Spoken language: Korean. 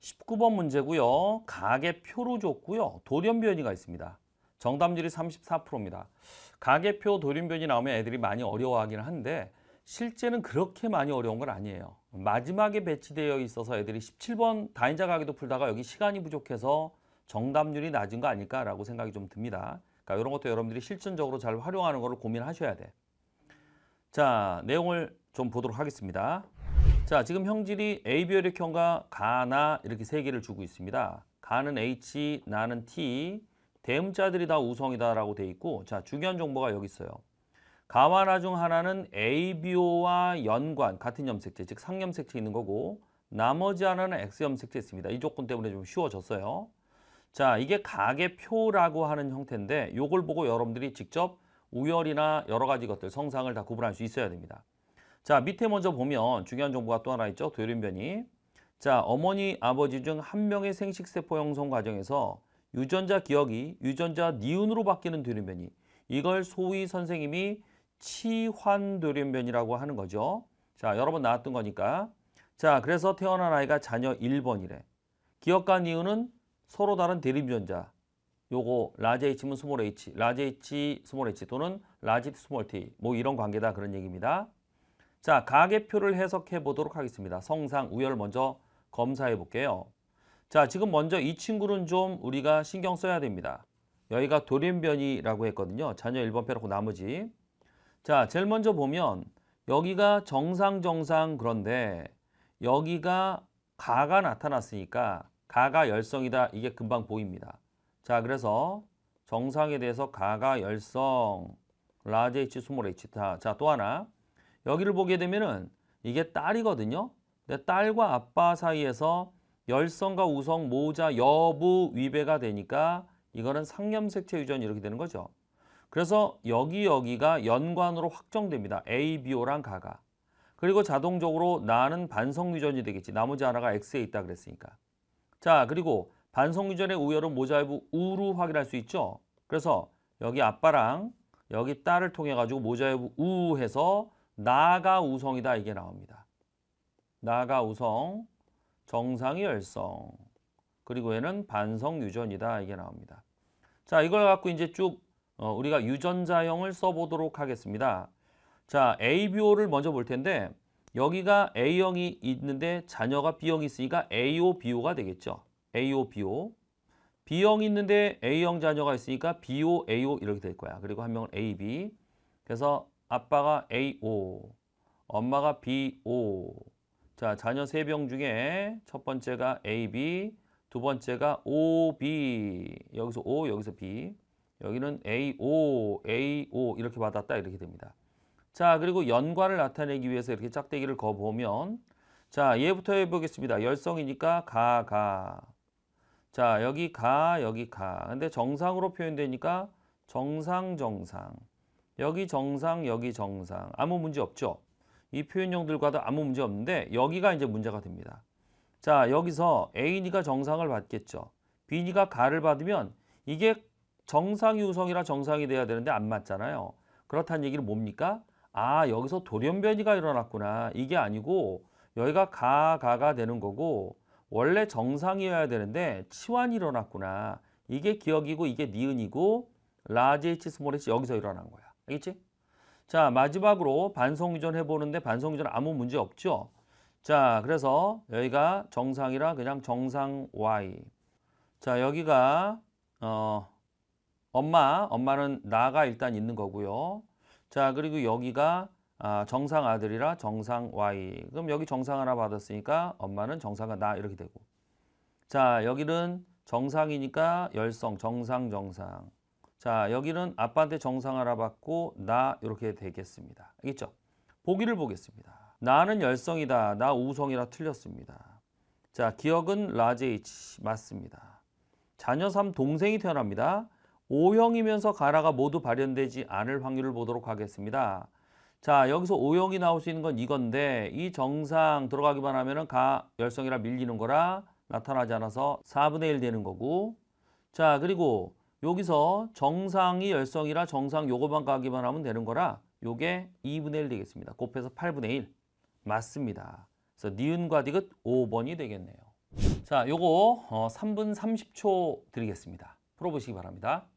19번 문제고요. 가계 표로 줬고요. 돌연변이가 있습니다. 정답률이 34%입니다. 가계표 돌연변이 나오면 애들이 많이 어려워하긴 한데 실제는 그렇게 많이 어려운 건 아니에요. 마지막에 배치되어 있어서 애들이 17번 다인자 가계도 풀다가 여기 시간이 부족해서 정답률이 낮은 거 아닐까라고 생각이 좀 듭니다. 그러니까 이런 것도 여러분들이 실전적으로 잘 활용하는 것을 고민하셔야 돼. 자, 내용을 좀 보도록 하겠습니다. 자, 지금 형질이 AB혈액형과 가나 이렇게 세 개를 주고 있습니다. 가는 H, 나는 T, 대음자들이 다 우성이다라고 돼 있고 자, 중요한 정보가 여기 있어요. 가와 나 중 하나는 ABO와 연관, 같은 염색체, 즉 상염색체 있는 거고 나머지 하나는 X염색체 있습니다. 이 조건 때문에 좀 쉬워졌어요. 자, 이게 가계표라고 하는 형태인데 요걸 보고 여러분들이 직접 우열이나 여러 가지 것들, 성상을 다 구분할 수 있어야 됩니다. 자, 밑에 먼저 보면 중요한 정보가 또 하나 있죠. 돌연변이. 자, 어머니, 아버지 중 한 명의 생식세포 형성 과정에서 유전자 기억이 유전자 니은으로 바뀌는 돌연변이. 이걸 소위 선생님이 치환돌연변이라고 하는 거죠. 자, 여러 번 나왔던 거니까. 자, 그래서 태어난 아이가 자녀 1번이래. 기억과 니은은 서로 다른 대립전자. 유 요거 라지 H면 스몰 H, 라지 H 스몰 H 또는 라지 스몰 T 뭐 이런 관계다 그런 얘기입니다. 자, 가계표를 해석해 보도록 하겠습니다. 성상, 우열 먼저 검사해 볼게요. 자, 지금 먼저 이 친구는 좀 우리가 신경 써야 됩니다. 여기가 돌연변이라고 했거든요. 자녀 1번 표놓고 나머지. 자, 제일 먼저 보면 여기가 정상, 정상 그런데 여기가 가가 나타났으니까 가가 열성이다. 이게 금방 보입니다. 자, 그래서 정상에 대해서 가가 열성, 라지 H, 스몰 H 타. 자, 또 하나. 여기를 보게 되면은 이게 딸이거든요. 근데 딸과 아빠 사이에서 열성과 우성 모자 여부 위배가 되니까 이거는 상염색체 유전 이렇게 되는 거죠. 그래서 여기 여기가 연관으로 확정됩니다. A, B, O랑 가가. 그리고 자동적으로 나는 반성 유전이 되겠지. 나머지 하나가 X에 있다 그랬으니까. 자, 그리고 반성 유전의 우열은 모자이부 우로 확인할 수 있죠. 그래서 여기 아빠랑 여기 딸을 통해 가지고 모자이부 우해서 나가 우성이다 이게 나옵니다. 나가 우성, 정상이 열성, 그리고 얘는 반성 유전이다 이게 나옵니다. 자 이걸 갖고 이제 쭉 어, 우리가 유전자형을 써보도록 하겠습니다. 자 ABO를 먼저 볼 텐데 여기가 A형이 있는데 자녀가 B형이 있으니까 AO, BO가 되겠죠. AO, BO. B형이 있는데 A형 자녀가 있으니까 BO, AO 이렇게 될 거야. 그리고 한 명은 AB. 그래서 아빠가 AO, 엄마가 BO. 자, 자녀 세명 중에 첫 번째가 AB, 두 번째가 OB. 여기서 O, 여기서 B. 여기는 AO, AO 이렇게 받았다 이렇게 됩니다. 자, 그리고 연관을 나타내기 위해서 이렇게 짝대기를 거 보면 자, 얘부터 해 보겠습니다. 열성이니까 가 가. 자, 여기 가, 여기 가. 근데 정상으로 표현되니까 정상 정상. 여기 정상, 여기 정상. 아무 문제 없죠? 이 표현형들과도 아무 문제 없는데 여기가 이제 문제가 됩니다. 자, 여기서 A니가 정상을 받겠죠. B니가 가를 받으면 이게 정상이 우성이라 정상이 돼야 되는데 안 맞잖아요. 그렇다는 얘기는 뭡니까? 아, 여기서 돌연변이가 일어났구나. 이게 아니고 여기가 가, 가가 되는 거고 원래 정상이어야 되는데 치환이 일어났구나. 이게 기억이고 이게 니은이고 라지 H 스몰 H 여기서 일어난 거야. 알겠지? 자 마지막으로 반송 유전 해보는데 반송 유전 아무 문제 없죠? 자 그래서 여기가 정상이라 그냥 정상 Y 자 여기가 어 엄마 엄마는 나가 일단 있는 거고요 자 그리고 여기가 아, 정상 아들이라 정상 Y 그럼 여기 정상 하나 받았으니까 엄마는 정상나 이렇게 되고 자 여기는 정상이니까 열성 정상 정상 자 여기는 아빠한테 정상 알아봤고 나 이렇게 되겠습니다. 알겠죠? 보기를 보겠습니다. 나는 열성이다. 나 우성이라 틀렸습니다. 자 기억은 라제이치 맞습니다. 자녀 삼 동생이 태어납니다. 오형이면서 가라가 모두 발현되지 않을 확률을 보도록 하겠습니다. 자 여기서 오형이 나올 수 있는 건 이건데 이 정상 들어가기만 하면 은가 열성이라 밀리는 거라 나타나지 않아서 4분의 1 되는 거고 자 그리고 여기서 정상이 열성이라 정상 요거만 가기만 하면 되는 거라 요게 2분의 1 되겠습니다. 곱해서 8분의 1 맞습니다. 그래서 니은과 디귿 5번이 되겠네요. 자 요거 어, 3분 30초 드리겠습니다. 풀어보시기 바랍니다.